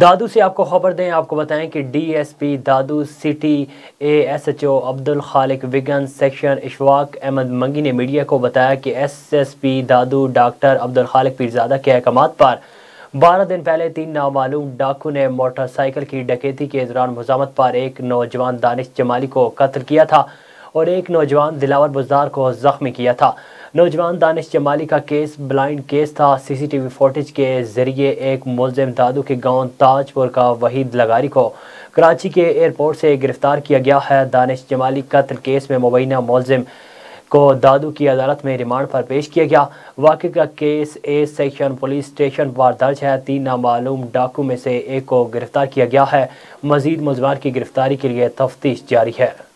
दादू से आपको खबर दें आपको बताएं कि DSP Dadu city ASHO Abdul Khaliq विगन सेक्शन इशवाक अहमद मंगी ने मीडिया को बताया कि एसएसपी दादू डॉक्टर अब्दुल खालिक पीरजादा के अहकाम पर बारह दिन पहले तीन नामालूम डाकू ने मोटरसाइकिल की डकैती के दौरान मजामत पर एक नौजवान दानिश जमाली को कत्ल किया था और एक नौजवान दिलावर बुजार को जख्मी किया था नौजवान दानिश जमाली का केस ब्लाइंड केस था सीसीटीवी फुटेज के जरिए एक मुलजिम दादू के गांव ताजपुर का वहीद लगारी को कराची के एयरपोर्ट से गिरफ्तार किया गया है दानिश जमाली कत्ल केस में मुबैना मुलजिम को दादू की अदालत में रिमांड पर पेश किया गया वाक़ का case A section police station पर दर्ज है तीन नामालूम डाकू में से एक को गिरफ्तार किया गया है मजीद मुजमान की गिरफ्तारी के लिए तफ्तीश जारी है